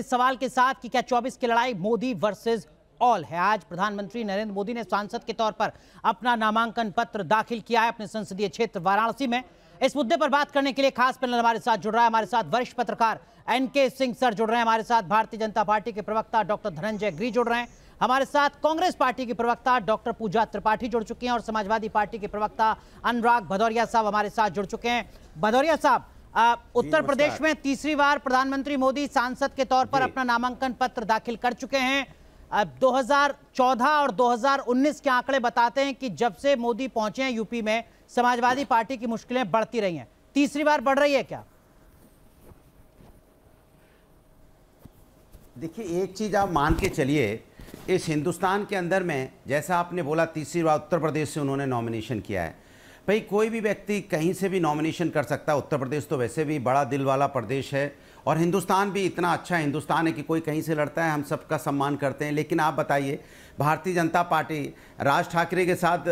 इस सवाल के साथ कि क्या 24 की लड़ाई मोदी वर्सेस ऑल है आज प्रधानमंत्री नरेंद्र मोदी ने सांसद के तौर पर अपना नामांकन पत्र दाखिल किया है अपने संसदीय क्षेत्र वाराणसी में इस मुद्दे पर बात करने के लिए खास पैनल हमारे साथ जुड़ रहा है हमारे साथ वरिष्ठ पत्रकार एन सिंह सर जुड़ रहे हैं हमारे साथ भारतीय जनता पार्टी के प्रवक्ता डॉक्टर धनंजय गृह जुड़ रहे हैं हमारे साथ कांग्रेस पार्टी के प्रवक्ता डॉक्टर पूजा त्रिपाठी जुड़ चुकी हैं और समाजवादी पार्टी के प्रवक्ता अनुराग भदौरिया साहब हमारे साथ जुड़ चुके हैं भदौरिया साहब उत्तर प्रदेश में तीसरी बार प्रधानमंत्री मोदी सांसद के तौर पर अपना नामांकन पत्र दाखिल कर चुके हैं अब 2014 और 2019 के आंकड़े बताते हैं कि जब से मोदी पहुंचे हैं यूपी में समाजवादी पार्टी की मुश्किलें बढ़ती रही हैं तीसरी बार बढ़ रही है क्या देखिए एक चीज़ आप मान के चलिए इस हिंदुस्तान के अंदर में जैसा आपने बोला तीसरी बार उत्तर प्रदेश से उन्होंने नॉमिनेशन किया है भाई कोई भी व्यक्ति कहीं से भी नॉमिनेशन कर सकता है उत्तर प्रदेश तो वैसे भी बड़ा दिल वाला प्रदेश है और हिंदुस्तान भी इतना अच्छा हिंदुस्तान है कि कोई कहीं से लड़ता है हम सबका सम्मान करते हैं लेकिन आप बताइए भारतीय जनता पार्टी राज ठाकरे के साथ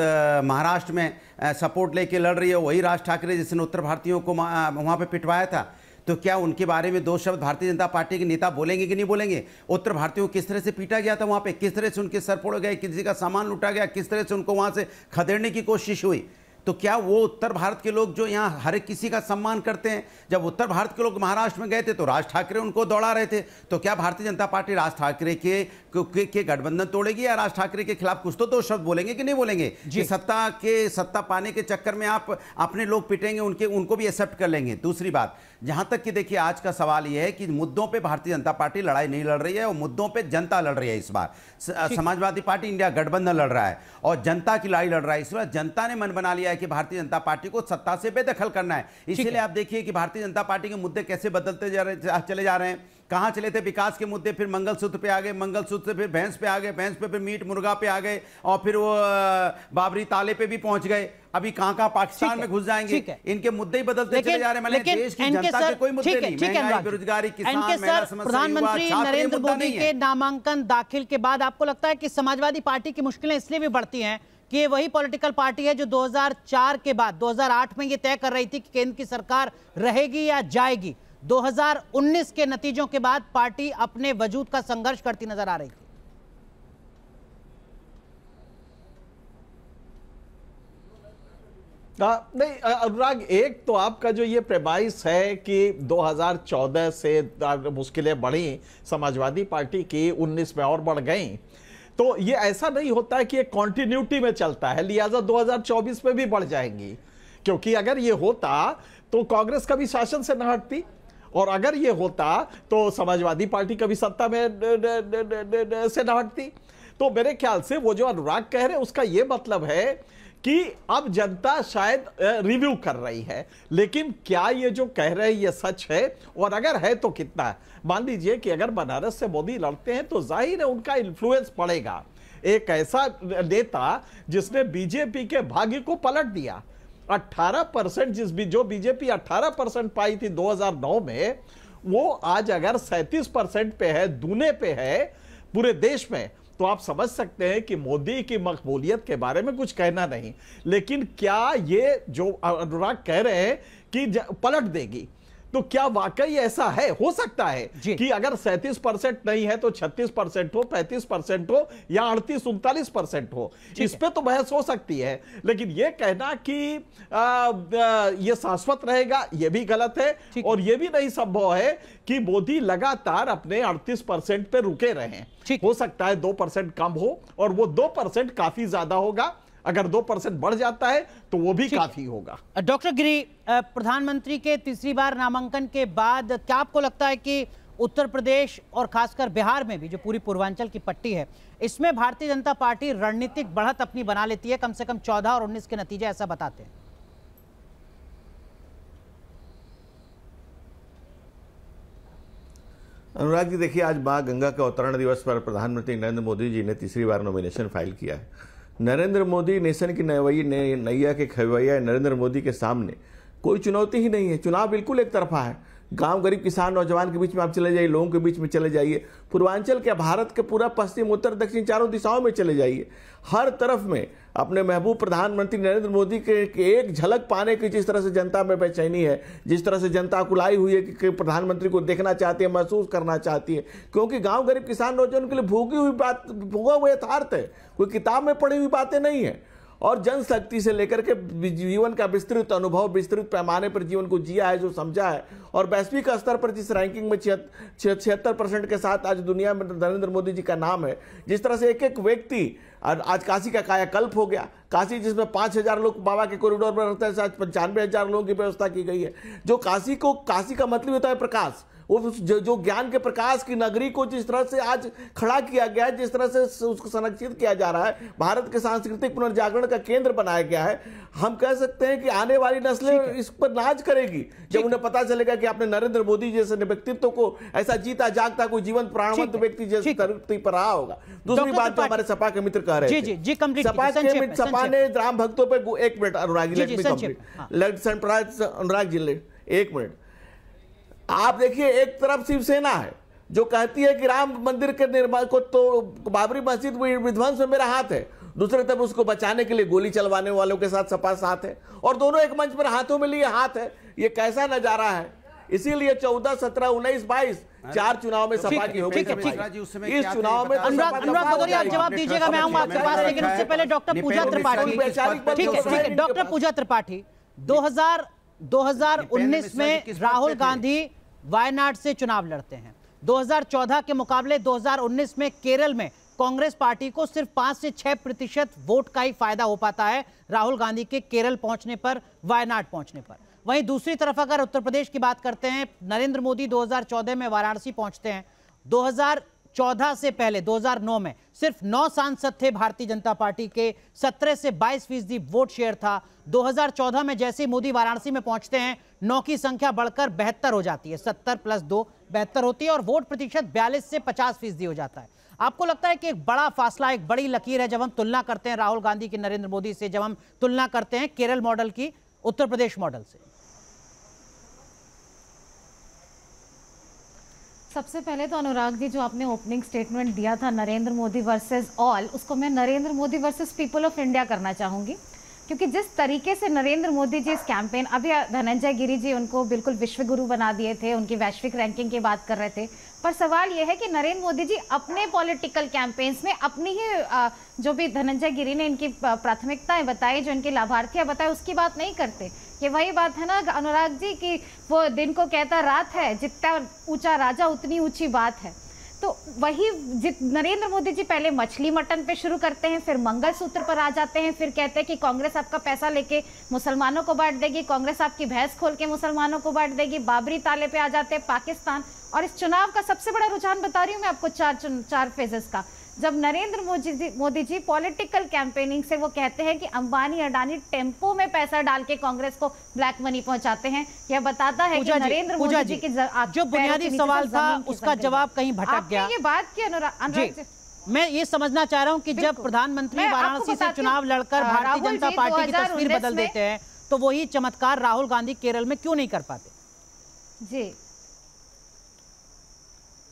महाराष्ट्र में सपोर्ट लेके लड़ रही है वही राज ठाकरे जिसने उत्तर भारतीयों को वहाँ पर पिटवाया था तो क्या उनके बारे में दो शब्द भारतीय जनता पार्टी के नेता बोलेंगे कि नहीं बोलेंगे उत्तर भारतीयों को किस तरह से पीटा गया था वहाँ पर किस तरह से उनके सर फोड़ गए किसी का सामान लुटा गया किस तरह से उनको वहाँ से खदेड़ने की कोशिश हुई तो क्या वो उत्तर भारत के लोग जो यहाँ हर किसी का सम्मान करते हैं जब उत्तर भारत के लोग महाराष्ट्र में गए थे तो राज ठाकरे उनको दौड़ा रहे थे तो क्या भारतीय जनता पार्टी राज ठाकरे के के, के गठबंधन तोड़ेगी या राज ठाकरे के खिलाफ कुछ तो दो शब्द बोलेंगे कि नहीं बोलेंगे कि सत्ता के सत्ता पाने के चक्कर में आप अपने लोग पिटेंगे उनके उनको भी एक्सेप्ट कर लेंगे दूसरी बात जहां तक कि देखिए आज का सवाल यह है कि मुद्दों पे भारतीय जनता पार्टी लड़ाई नहीं लड़ रही है और मुद्दों पे जनता लड़ रही है इस बार समाजवादी पार्टी इंडिया गठबंधन लड़ रहा है और जनता की लड़ाई लड़ रहा है इस बार जनता ने मन बना लिया है कि भारतीय जनता पार्टी को सत्ता से बेदखल करना है इसीलिए आप देखिए कि भारतीय जनता पार्टी के मुद्दे कैसे बदलते जा रहे चले जा रहे हैं कहाँ चले थे विकास के मुद्दे फिर मंगलसूत्र पे आ गए मंगलसूत्र से फिर भैंस पे आ गए भैंस पे फिर मीट मुर्गा पे आ गए और फिर वो बाबरी ताले पे भी पहुंच गए अभी कहाँ कहाँ पाकिस्तान में घुस जाएंगे इनके मुद्दे ही बदलते चले जा रहे हैं मतलब लेकिन देश की जनता के कोई मुद्दे नहीं महंगाई बेरोजगारी किसान प्रधानमंत्री नरेंद्र मोदी के नामांकन दाखिल के बाद आपको लगता है कि समाजवादी पार्टी की मुश्किलें इसलिए भी बढ़ती है कि वही पॉलिटिकल पार्टी है जो 2004 के बाद 2008 में ये तय कर रही थी कि केंद्र की सरकार रहेगी या जाएगी 2019 के नतीजों के बाद पार्टी अपने वजूद का संघर्ष करती नजर आ रही थी आ, हाँ, नहीं अनुराग एक तो आपका जो ये प्रेमाइस है कि 2014 से मुश्किलें बढ़ी समाजवादी पार्टी की 19 में और बढ़ गई तो ये ऐसा नहीं होता है कि ये कॉन्टिन्यूटी में चलता है लिहाजा 2024 में भी बढ़ जाएंगी क्योंकि अगर ये होता तो कांग्रेस कभी शासन से न हटती और अगर ये होता तो समाजवादी पार्टी कभी सत्ता में से न हटती तो मेरे ख्याल से वो जो अनुराग कह रहे उसका ये मतलब है कि अब जनता शायद रिव्यू कर रही है लेकिन क्या ये जो कह रहे हैं ये सच है और अगर है तो कितना है मान लीजिए कि अगर बनारस से मोदी लड़ते हैं तो जाहिर है उनका इन्फ्लुएंस पड़ेगा एक ऐसा नेता जिसने बीजेपी के भाग्य को पलट दिया 18 परसेंट जिस भी जो बीजेपी 18 परसेंट पाई थी 2009 में वो आज अगर 37 परसेंट पे है दूने पे है पूरे देश में तो आप समझ सकते हैं कि मोदी की मकबूलियत के बारे में कुछ कहना नहीं लेकिन क्या ये जो अनुराग कह रहे हैं कि पलट देगी तो क्या वाकई ऐसा है हो सकता है कि अगर सैंतीस परसेंट नहीं है तो छत्तीस परसेंट हो पैंतीस परसेंट हो या अड़तीस उनतालीस परसेंट हो इस पर तो बहस हो सकती है लेकिन यह कहना कि यह शाश्वत रहेगा यह भी गलत है और यह भी नहीं संभव है कि मोदी लगातार अपने अड़तीस परसेंट पे रुके रहे हो सकता है दो परसेंट कम हो और वो दो परसेंट काफी ज्यादा होगा अगर दो परसेंट बढ़ जाता है तो वो भी काफी होगा डॉक्टर गिरी प्रधानमंत्री के तीसरी बार नामांकन के बाद क्या आपको लगता है कि उत्तर प्रदेश और खासकर बिहार में भी जो पूरी पूर्वांचल की पट्टी है इसमें भारतीय जनता पार्टी रणनीतिक बढ़त अपनी बना लेती है कम से कम चौदह और उन्नीस के नतीजे ऐसा बताते हैं अनुराग जी देखिए आज माँ गंगा के अवतरण दिवस पर प्रधानमंत्री नरेंद्र मोदी जी ने तीसरी बार नॉमिनेशन फाइल किया है नरेंद्र मोदी नेशन की ने, नैया के खवैया नरेंद्र मोदी के सामने कोई चुनौती ही नहीं है चुनाव बिल्कुल एक तरफा है गांव गरीब किसान नौजवान के बीच में आप चले जाइए लोगों के बीच में चले जाइए पूर्वांचल के भारत के पूरा पश्चिम उत्तर दक्षिण चारों दिशाओं में चले जाइए हर तरफ में अपने महबूब प्रधानमंत्री नरेंद्र मोदी के, के एक झलक पाने की जिस तरह से जनता में बेचैनी है जिस तरह से जनता कुलाई हुई है कि, प्रधानमंत्री को देखना चाहती है महसूस करना चाहती है क्योंकि गाँव गरीब किसान नौजवान के लिए भोगी हुई बात भोगा हुआ यथार्थ है कोई किताब में पढ़ी हुई बातें नहीं है और जनशक्ति से लेकर के जीवन का विस्तृत अनुभव विस्तृत पैमाने पर जीवन को जिया है जो समझा है और वैश्विक स्तर पर जिस रैंकिंग में छिहत्तर परसेंट के साथ आज दुनिया में नरेंद्र मोदी जी का नाम है जिस तरह से एक एक व्यक्ति आज काशी का कायाकल्प हो गया काशी जिसमें पाँच हज़ार लोग बाबा के कॉरिडोर में रहते हैं आज पंचानवे हज़ार लोगों की व्यवस्था की गई है जो काशी को काशी का मतलब होता है प्रकाश वो जो, जो ज्ञान के प्रकाश की नगरी को जिस तरह से आज खड़ा किया गया है जिस तरह से उसको संरक्षित किया जा रहा है भारत के सांस्कृतिक पुनर्जागरण का केंद्र बनाया गया है हम कह सकते हैं कि आने वाली नस्लें इस पर नाच करेगी जब उन्हें पता चलेगा कि आपने नरेंद्र मोदी जैसे व्यक्तित्व को ऐसा जीता जागता कोई जीवन प्राणवंत व्यक्ति जैसे पर रहा होगा दूसरी बात जो हमारे सपा के मित्र कह रहे हैं सपा के सपा ने राम भक्तों पर एक मिनट अनुराग जी लेट हाँ। अनुराग जी एक मिनट आप देखिए एक तरफ शिवसेना है जो कहती है कि राम मंदिर के निर्माण को तो बाबरी मस्जिद विध्वंस में मेरा हाथ है दूसरे तरफ उसको बचाने के लिए गोली चलवाने वालों के साथ सपा साथ है और दोनों एक मंच पर हाथों में लिए हाथ है ये कैसा नजारा है इसीलिए चौदह सत्रह उन्नीस बाईस चार चुनाव में तो सपा की होगी इस चुनाव में तो जवाब दीजिएगा मैं आपके पास लेकिन उससे पहले डॉक्टर पूजा त्रिपाठी ठीक है ठीक है डॉक्टर पूजा त्रिपाठी 2000 2019 में राहुल गांधी वायनाड से चुनाव लड़ते हैं 2014 के मुकाबले 2019 में केरल में कांग्रेस पार्टी को सिर्फ पांच से छह प्रतिशत वोट का ही फायदा हो पाता है राहुल गांधी के केरल पहुंचने पर वायनाड पहुंचने पर वहीं दूसरी तरफ अगर उत्तर प्रदेश की बात करते हैं नरेंद्र मोदी 2014 में वाराणसी पहुंचते हैं 2014 से पहले 2009 में सिर्फ 9 सांसद थे भारतीय जनता पार्टी के 17 से 22 फीसदी वोट शेयर था 2014 में जैसे ही मोदी वाराणसी में पहुंचते हैं नौ की संख्या बढ़कर बेहतर हो जाती है 70 प्लस दो बेहतर होती है और वोट प्रतिशत 42 से 50 फीसदी हो जाता है आपको लगता है कि एक बड़ा फासला एक बड़ी लकीर है जब हम तुलना करते हैं राहुल गांधी की नरेंद्र मोदी से जब हम तुलना करते हैं केरल मॉडल की उत्तर प्रदेश मॉडल से सबसे पहले तो अनुराग जी जो आपने ओपनिंग स्टेटमेंट दिया था नरेंद्र मोदी वर्सेस ऑल उसको मैं Narendra Modi versus people of India करना चाहूँगी क्योंकि जिस तरीके से नरेंद्र मोदी जी इस कैंपेन अभी धनंजय गिरी जी उनको बिल्कुल विश्व गुरु बना दिए थे उनकी वैश्विक रैंकिंग की बात कर रहे थे पर सवाल यह है कि नरेंद्र मोदी जी अपने पॉलिटिकल कैंपेन्स में अपनी ही जो भी धनंजय गिरी ने इनकी प्राथमिकताएं बताई जो इनके लाभार्थियाँ बताए उसकी बात नहीं करते ये वही बात है ना अनुराग जी की वो दिन को कहता रात है जितना ऊंचा राजा उतनी ऊंची बात है तो वही जित नरेंद्र मोदी जी पहले मछली मटन पे शुरू करते हैं फिर मंगलसूत्र पर आ जाते हैं फिर कहते हैं कि कांग्रेस आपका पैसा लेके मुसलमानों को बांट देगी कांग्रेस आपकी भैंस खोल के मुसलमानों को बांट देगी बाबरी ताले पे आ जाते हैं पाकिस्तान और इस चुनाव का सबसे बड़ा रुझान बता रही हूँ मैं आपको चार चार फेजेस का जब नरेंद्र मोदी जी मोदी जी पॉलिटिकल कैंपेनिंग से वो कहते हैं कि अंबानी अडानी टेम्पो में पैसा डाल के कांग्रेस को ब्लैक मनी पहुंचाते हैं यह बताता है कि नरेंद्र मोदी जी, की जो बुनियादी सवाल था उसका जवाब कहीं भटक गया ये बात की अनुराग मैं ये समझना चाह रहा हूँ की जब प्रधानमंत्री वाराणसी से चुनाव लड़कर हाँ, भारतीय जनता पार्टी की तस्वीर बदल देते हैं तो वही चमत्कार राहुल गांधी केरल में क्यों नहीं कर पाते जी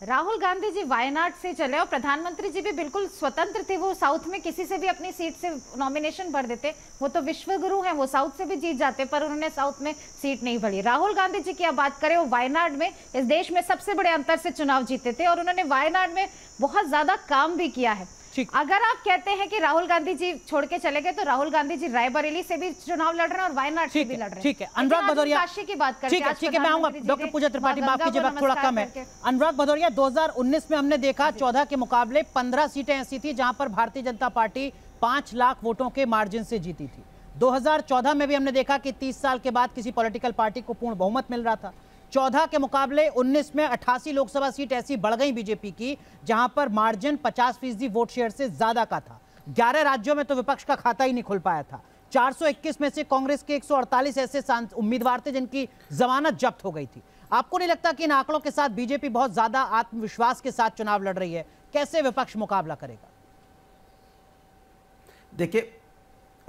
राहुल गांधी जी वायनाड से चले और प्रधानमंत्री जी भी बिल्कुल स्वतंत्र थे वो साउथ में किसी से भी अपनी सीट से नॉमिनेशन भर देते वो तो विश्व गुरु हैं वो साउथ से भी जीत जाते पर उन्होंने साउथ में सीट नहीं भरी राहुल गांधी जी की आप बात करें वो वायनाड में इस देश में सबसे बड़े अंतर से चुनाव जीते थे और उन्होंने वायनाड में बहुत ज़्यादा काम भी किया है अगर आप कहते हैं कि राहुल गांधी जी छोड़ के चले गए तो राहुल गांधी जी रायबरेली से भी चुनाव लड़ रहे हैं और वायनाड से भी लड़ रहे हैं ठीक है अनुराग भदौरिया की बात ठीक है ठीक है मैं आऊंगा डॉक्टर पूजा त्रिपाठी में कीजिए थोड़ा कम है अनुराग भदौरिया उन्नीस में हमने देखा हाँ चौदह के मुकाबले पंद्रह सीटें ऐसी थी जहां पर भारतीय जनता पार्टी पांच लाख वोटों के मार्जिन से जीती थी 2014 में भी हमने देखा कि 30 साल के बाद किसी पॉलिटिकल पार्टी को पूर्ण बहुमत मिल रहा था 14 के मुकाबले 19 में 88 लोकसभा सीट ऐसी बढ़ गई बीजेपी की जहां पर मार्जिन 50 फीसदी वोट शेयर से ज्यादा का था 11 राज्यों में तो विपक्ष का खाता ही नहीं खुल पाया था 421 में से कांग्रेस के 148 ऐसे उम्मीदवार थे जिनकी जमानत जब्त हो गई थी आपको नहीं लगता कि इन आंकड़ों के साथ बीजेपी बहुत ज्यादा आत्मविश्वास के साथ चुनाव लड़ रही है कैसे विपक्ष मुकाबला करेगा देखिए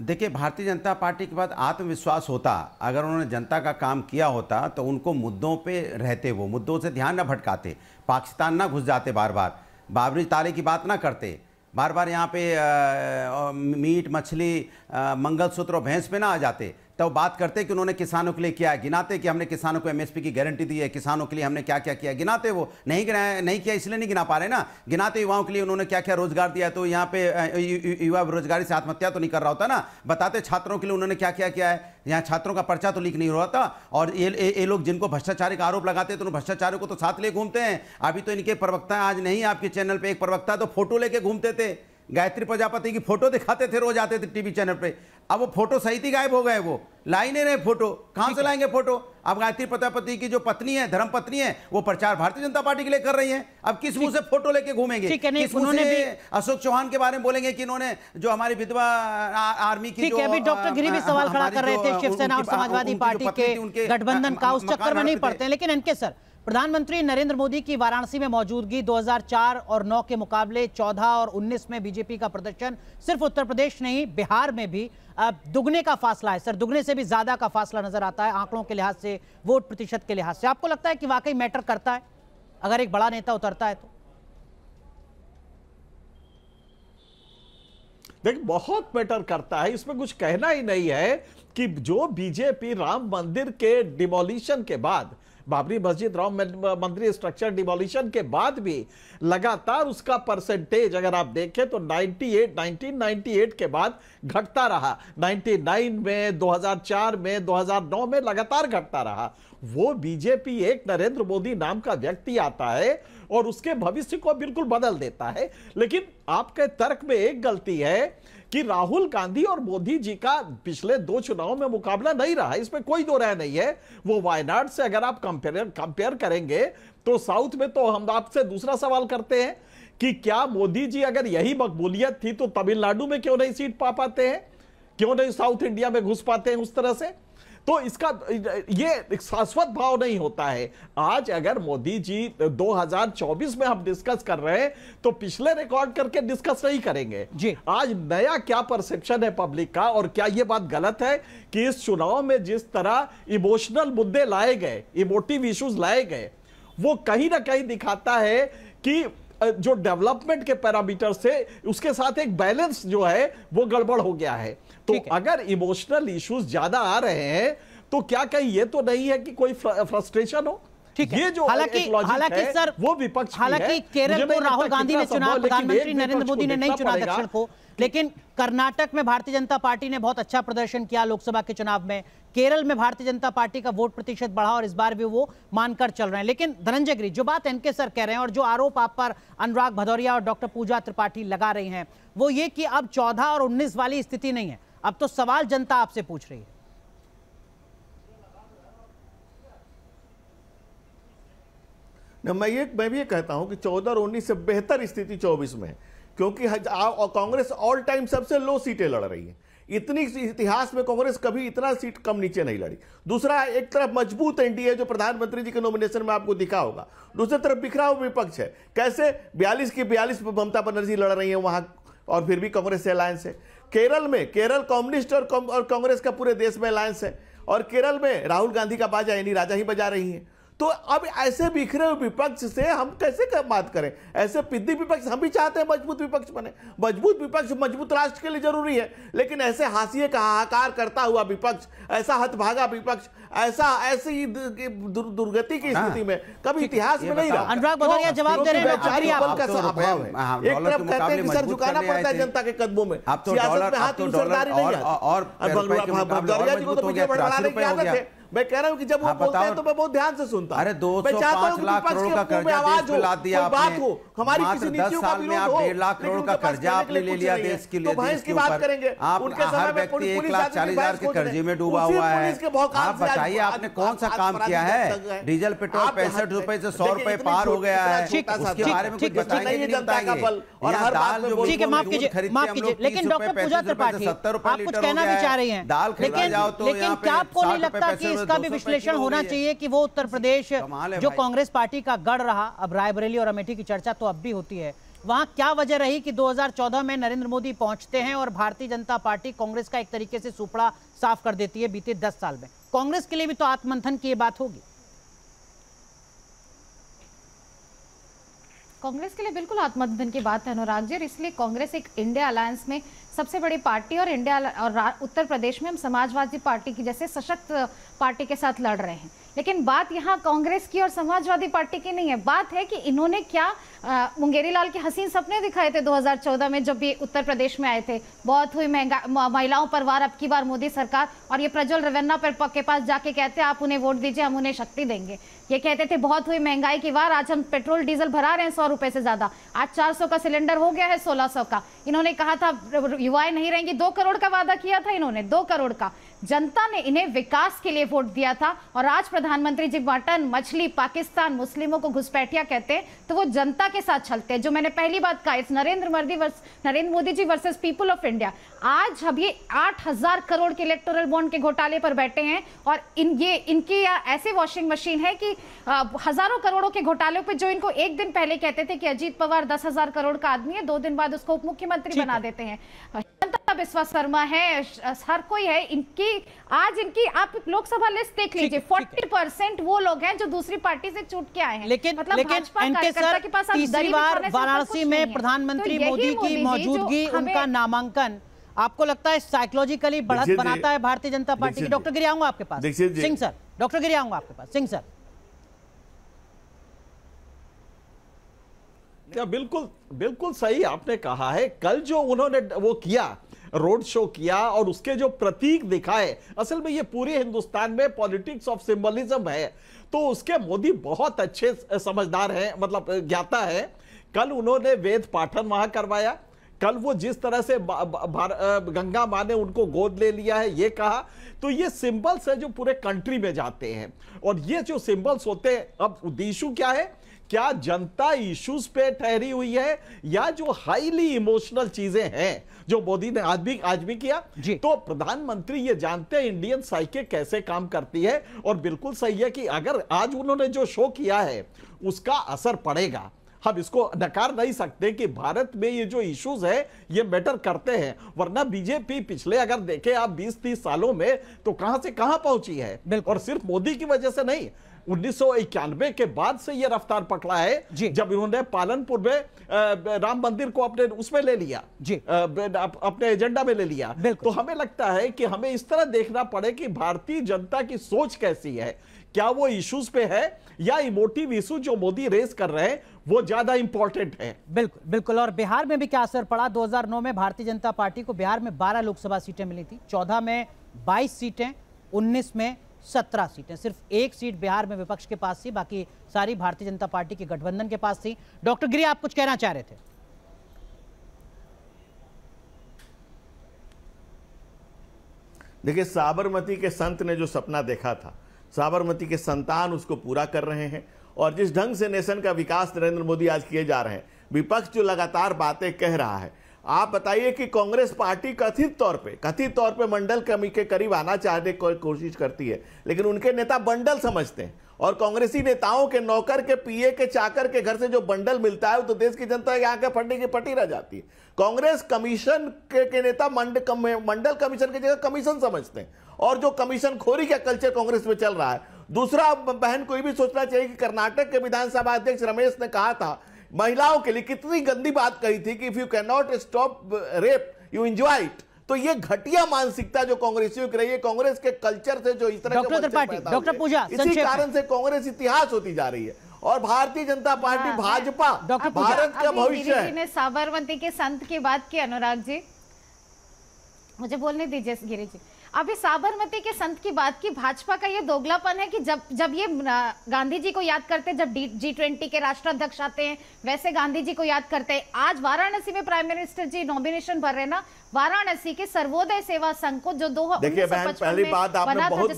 देखिए भारतीय जनता पार्टी के बाद आत्मविश्वास होता अगर उन्होंने जनता का काम किया होता तो उनको मुद्दों पे रहते वो मुद्दों से ध्यान ना भटकाते पाकिस्तान ना घुस जाते बार बार बाबरी ताले की बात ना करते बार बार यहाँ पे आ, मीट मछली मंगलसूत्र और भैंस पे ना आ जाते तो बात करते कि उन्होंने किसानों के लिए किया है गिनाते कि हमने किसानों को एमएसपी की गारंटी दी है किसानों के लिए हमने क्या क्या किया गिनाते वो नहीं गिनाया नहीं किया इसलिए नहीं गिना पा रहे ना गिनाते युवाओं के लिए उन्होंने क्या क्या रोजगार दिया तो यहाँ पे युवा बेरोजगारी से आत्महत्या तो नहीं कर रहा होता ना बताते छात्रों के लिए उन्होंने क्या क्या किया है यहाँ छात्रों का पर्चा तो लीक नहीं हो रहा था और ये ये लोग जिनको भ्रष्टाचारी का आरोप लगाते हैं तो उन भ्रष्टाचारियों को तो साथ ले घूमते हैं अभी तो इनके प्रवक्ता आज नहीं आपके चैनल पर एक प्रवक्ता तो फोटो लेके घूमते थे गायत्री प्रजापति की फोटो दिखाते थे रोज आते थे टीवी चैनल पे अब वो फोटो सही थी गायब हो गए वो ला नहीं रहे फोटो कहाँ से लाएंगे फोटो अब गायत्री प्रजापति की जो पत्नी है धर्म पत्नी है वो प्रचार भारतीय जनता पार्टी के लिए कर रही है अब किस मुंह से फोटो लेके घूमेंगे किस मुंह से अशोक चौहान के बारे में बोलेंगे कि इन्होंने जो हमारी विधवा आर्मी की जो अभी डॉक्टर गिरी भी सवाल खड़ा कर रहे थे शिवसेना और समाजवादी पार्टी के गठबंधन का उस चक्कर में नहीं पड़ते लेकिन इनके सर प्रधानमंत्री नरेंद्र मोदी की वाराणसी में मौजूदगी 2004 और 9 के मुकाबले 14 और 19 में बीजेपी का प्रदर्शन सिर्फ उत्तर प्रदेश नहीं बिहार में भी दुगने का फासला है सर दुगने से भी ज़्यादा का फासला नज़र आता है आंकड़ों के लिहाज से वोट प्रतिशत के लिहाज से आपको लगता है कि वाकई मैटर करता है अगर एक बड़ा नेता उतरता है तो देख बहुत मैटर करता है इसमें कुछ कहना ही नहीं है कि जो बीजेपी राम मंदिर के डिमोलिशन के बाद बाबरी मस्जिद राम मंदिर स्ट्रक्चर डिमोलिशन के बाद भी लगातार उसका परसेंटेज अगर आप देखें तो 98 1998 के बाद घटता रहा 99 में 2004 में 2009 में लगातार घटता रहा वो बीजेपी एक नरेंद्र मोदी नाम का व्यक्ति आता है और उसके भविष्य को बिल्कुल बदल देता है लेकिन आपके तर्क में एक गलती है कि राहुल गांधी और मोदी जी का पिछले दो चुनाव में मुकाबला नहीं रहा इसमें कोई दो राय नहीं है वो वायनाड से अगर आप कंपेयर कंपेयर करेंगे तो साउथ में तो हम आपसे दूसरा सवाल करते हैं कि क्या मोदी जी अगर यही मकबूलियत थी तो तमिलनाडु में क्यों नहीं सीट पा पाते हैं क्यों नहीं साउथ इंडिया में घुस पाते हैं उस तरह से तो इसका ये शाश्वत भाव नहीं होता है आज अगर मोदी जी 2024 में हम डिस्कस कर रहे हैं तो पिछले रिकॉर्ड करके डिस्कस नहीं करेंगे जी आज नया क्या परसेप्शन है पब्लिक का और क्या ये बात गलत है कि इस चुनाव में जिस तरह इमोशनल मुद्दे लाए गए इमोटिव इश्यूज लाए गए वो कहीं ना कहीं दिखाता है कि जो डेवलपमेंट के पैरामीटर से उसके साथ एक बैलेंस जो है वो गड़बड़ हो गया है तो अगर इमोशनल इश्यूज ज्यादा आ रहे हैं तो क्या कहीं ये तो नहीं है कि कोई फ्रस्ट्रेशन हो ठीक है ये जो हालांकि हालांकि सर वो विपक्ष हालांकि केरल को राहुल गांधी ने चुना प्रधानमंत्री नरेंद्र मोदी ने नहीं चुना दक्षिण को लेकिन कर्नाटक में भारतीय जनता पार्टी ने बहुत अच्छा प्रदर्शन किया लोकसभा के चुनाव में केरल में भारतीय जनता पार्टी का वोट प्रतिशत बढ़ा और इस बार भी वो मानकर चल रहे हैं लेकिन धनंजय गिरी जो बात एनके सर कह रहे हैं और जो आरोप आप पर अनुराग भदौरिया और डॉक्टर पूजा त्रिपाठी लगा रही हैं वो ये कि अब चौदह और उन्नीस वाली स्थिति नहीं है अब तो सवाल जनता आपसे पूछ रही है मैं ये मैं भी ये कहता हूं कि चौदह और उन्नीस से बेहतर स्थिति चौबीस में है क्योंकि कांग्रेस ऑल टाइम सबसे लो सीटें लड़ रही है इतनी इतिहास में कांग्रेस कभी इतना सीट कम नीचे नहीं लड़ी दूसरा एक तरफ मजबूत एनडीए जो प्रधानमंत्री जी के नॉमिनेशन में आपको दिखा होगा दूसरी तरफ बिखरा हुआ विपक्ष है कैसे बयालीस की बयालीस ममता बनर्जी लड़ रही है वहां और फिर भी कांग्रेस से अलायंस है केरल में केरल कम्युनिस्ट और कांग्रेस का पूरे देश में अलायंस है और केरल में राहुल गांधी का बाजा यानी राजा ही बजा रही है तो अब ऐसे बिखरे हुए विपक्ष से हम कैसे कर बात करें ऐसे पिद्दी विपक्ष हम भी चाहते हैं मजबूत विपक्ष बने मजबूत विपक्ष मजबूत राष्ट्र के लिए जरूरी है लेकिन ऐसे हाशिए का हाहाकार करता हुआ विपक्ष ऐसा हतभागा विपक्ष ऐसा ऐसी दुर्गति की हाँ। स्थिति में कभी इतिहास में नहीं रहा अनुराग भदौरिया तो जवाब दे रहे हैं का तो अभाव है हाँ, एक तरफ कहते हैं कि सर झुकाना पड़ता है जनता के कदमों में तो सियासत में हाथ सरदारी नहीं है और भदौरिया जी को तो पीछे बढ़ाने की आदत है मैं कह रहा हूँ कि जब वो हाँ, बोलते हैं तो मैं बहुत ध्यान से सुनता अरे दो लाख करोड़ का कर्जा बिल ला दिया बात हो हमारी किसी नीतियों का विरोध आप डेढ़ लाख करोड़ का कर्जा आपने ले लिया देश के लिए तो भैंस की करेंगे हर व्यक्ति एक लाख चालीस हजार के कर्जे में डूबा हुआ है आप बताइए आपने कौन सा काम किया है डीजल पेट्रोल पैंसठ रूपए ऐसी सौ रूपए पार हो गया है उसके बारे में कुछ बताएंगे ठीक है माफ कीजिए माफ कीजिए लेकिन डॉक्टर पूजा त्रिपाठी आप कुछ कहना भी चाह रही लेकिन क्या आपको नहीं लगता कि इसका भी विश्लेषण होना चाहिए कि वो उत्तर प्रदेश जो कांग्रेस पार्टी का गढ़ रहा अब रायबरेली और अमेठी की चर्चा तो अब भी होती है वहाँ क्या वजह रही कि 2014 में नरेंद्र मोदी पहुंचते हैं और भारतीय जनता पार्टी कांग्रेस का एक तरीके से सुपड़ा साफ कर देती है बीते 10 साल में कांग्रेस के लिए भी तो आत्मंथन की ये बात होगी कांग्रेस के लिए बिल्कुल आत्मंथन की बात है अनुराग जी और इसलिए कांग्रेस एक इंडिया अलायंस में सबसे बड़ी पार्टी और इंडिया और उत्तर प्रदेश में हम समाजवादी पार्टी की जैसे सशक्त पार्टी के साथ लड़ रहे हैं लेकिन बात यहाँ कांग्रेस की और समाजवादी पार्टी की नहीं है बात है कि इन्होंने क्या मुंगेरी लाल के हसीन सपने दिखाए थे 2014 में जब भी उत्तर प्रदेश में आए थे बहुत हुई महंगा महिलाओं पर वार अब की बार मोदी सरकार और ये प्रज्वल रवन्ना पर के पास जाके कहते आप उन्हें वोट दीजिए हम उन्हें शक्ति देंगे ये कहते थे बहुत हुई महंगाई की वार आज हम पेट्रोल डीजल भरा रहे हैं सौ रुपए से ज़्यादा आज चार का सिलेंडर हो गया है सोलह का इन्होंने कहा था युवाएं नहीं रहेंगी दो करोड़ का वादा किया था इन्होंने दो करोड़ का जनता ने इन्हें विकास के लिए वोट दिया था और आज प्रधानमंत्री जी मटन मछली पाकिस्तान मुस्लिमों को घुसपैठिया कहते हैं तो वो जनता के साथ चलते हैं जो मैंने पहली बात कहा इस Narendra Modi Narendra Modi ji versus people of India आज अब ये आठ हजार करोड़ के इलेक्टोरल बॉन्ड के घोटाले पर बैठे हैं और इन ये इनकी ऐसे वॉशिंग मशीन है कि आ, हजारों करोड़ों के घोटालों पर जो इनको एक दिन पहले कहते थे कि अजीत पवार दस करोड़ का आदमी है दो दिन बाद उसको उप मुख्यमंत्री बना देते हैं बिस्वा शर्मा है हर कोई है इनकी आज इनकी आप लोकसभा लिस्ट देख लीजिए फोर्टी परसेंट वो लोग हैं जो दूसरी पार्टी से छूट के आए हैं लेकिन मतलब लेकिन सर के पास तीसरी बार वाराणसी में प्रधानमंत्री तो मोदी की मौजूदगी उनका नामांकन आपको लगता है साइकोलॉजिकली बढ़त बनाता है भारतीय जनता पार्टी की डॉक्टर गिरी आऊंगा आपके पास सिंह सर डॉक्टर गिरी आऊंगा आपके पास सिंह सर क्या बिल्कुल बिल्कुल सही आपने कहा है कल जो उन्होंने वो किया रोड शो किया और उसके जो प्रतीक दिखाए असल में ये पूरे हिंदुस्तान में पॉलिटिक्स ऑफ सिंबलिज्म है तो उसके मोदी बहुत अच्छे समझदार हैं मतलब ज्ञाता है कल उन्होंने वेद पाठन वहां करवाया कल वो जिस तरह से गंगा माँ ने उनको गोद ले लिया है ये कहा तो ये सिंबल्स है जो पूरे कंट्री में जाते हैं और ये जो सिंबल्स होते हैं अब उद्देश्य क्या है क्या जनता इश्यूज पे ठहरी हुई है या जो हाईली इमोशनल चीजें हैं जो मोदी ने आज भी आज भी किया तो प्रधानमंत्री ये जानते हैं इंडियन साइके कैसे काम करती है और बिल्कुल सही है कि अगर आज उन्होंने जो शो किया है उसका असर पड़ेगा हम इसको नकार नहीं सकते कि भारत में ये जो इश्यूज है ये मैटर करते हैं वरना बीजेपी पिछले अगर देखे आप 20-30 सालों में तो कहां से कहां पहुंची है और सिर्फ मोदी की वजह से नहीं उन्नीस के बाद से यह रफ्तार पकड़ा है जब इन्होंने पालनपुर में राम मंदिर को अपने उसमें ले लिया जी अपने एजेंडा में ले लिया तो हमें लगता है कि हमें इस तरह देखना पड़े कि भारतीय जनता की सोच कैसी है क्या वो इश्यूज पे है या इमोटिव इशू जो मोदी रेस कर रहे हैं वो ज्यादा इंपॉर्टेंट है बिल्कुल बिल्कुल और बिहार में भी क्या असर पड़ा 2009 में भारतीय जनता पार्टी को बिहार में 12 लोकसभा सीटें मिली थी 14 में 22 सीटें 19 में सत्रह सीटें सिर्फ एक सीट बिहार में विपक्ष के पास थी बाकी सारी भारतीय जनता पार्टी के गठबंधन के पास थी डॉक्टर गिरी आप कुछ कहना चाह रहे थे देखिए साबरमती के संत ने जो सपना देखा था साबरमती के संतान उसको पूरा कर रहे हैं और जिस ढंग से नेशन का विकास नरेंद्र मोदी आज किए जा रहे हैं विपक्ष जो लगातार बातें कह रहा है आप बताइए कि कांग्रेस पार्टी कथित तौर पे कथित तौर पे मंडल कमी के करीब आना चाहने की कोशिश करती है लेकिन उनके नेता बंडल समझते हैं और कांग्रेसी नेताओं के नौकर के पीए के चाकर के घर से जो बंडल मिलता है तो देश की जनता यहाँ के फटने की पटी रह जाती है कांग्रेस कमीशन के, के नेता मंड, कम, मंडल कमीशन की जगह कमीशन समझते हैं और जो कमीशन खोरी का कल्चर कांग्रेस में चल रहा है दूसरा बहन को भी सोचना चाहिए कि कर्नाटक के विधानसभा अध्यक्ष रमेश ने कहा था महिलाओं के लिए कितनी गंदी बात कही थी कि if you can not stop rape you enjoy it तो ये घटिया मानसिकता जो कांग्रेसियों की रही है कांग्रेस के कल्चर से जो इस तरह डॉक्टर डॉक्टर पूजा इसी कारण से कांग्रेस इतिहास होती जा रही है और भारतीय जनता हाँ, पार्टी हाँ, भाजपा हाँ। भारत का भविष्य ने साबरमती के संत की बात की अनुराग जी मुझे बोलने दीजिए गिरी जी अभी साबरमती के संत की बात की भाजपा का ये दोगलापन है कि जब जब ये गांधी जी को याद करते जब जी ट्वेंटी के राष्ट्राध्यक्ष आते हैं वैसे गांधी जी को याद करते हैं आज वाराणसी में प्राइम मिनिस्टर जी नॉमिनेशन भर रहे ना वाराणसी के सर्वोदय सेवा संघ को जो दो पहली बात आपने बहुत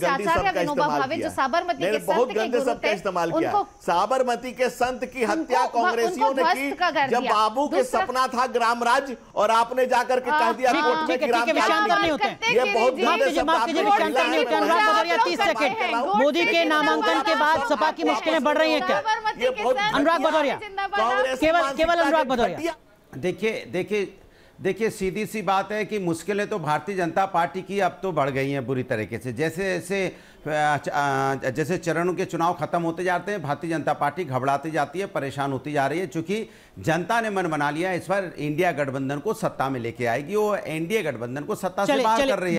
साबरमती के बहुत गंदे शब्द का इस्तेमाल किया साबरमती के संत की हत्या कांग्रेसियों ने की जब बाबू के सपना था ग्राम राज्य और आपने जाकर के कह दिया हाँ, ये बहुत मोदी के नामांकन के बाद सपा की मुश्किलें बढ़ रही है क्या अनुराग भदौरिया केवल केवल अनुराग भदौरिया देखिए देखिए देखिए सीधी सी बात है कि मुश्किलें तो भारतीय जनता पार्टी की अब तो बढ़ गई हैं बुरी तरीके से जैसे जैसे जैसे चरणों के चुनाव खत्म होते जाते हैं भारतीय जनता पार्टी घबराती जाती है परेशान होती जा रही है क्योंकि जनता ने मन बना लिया इस बार इंडिया गठबंधन को सत्ता में लेके आएगी वो एनडीए गठबंधन को सत्ता से बाहर कर रही है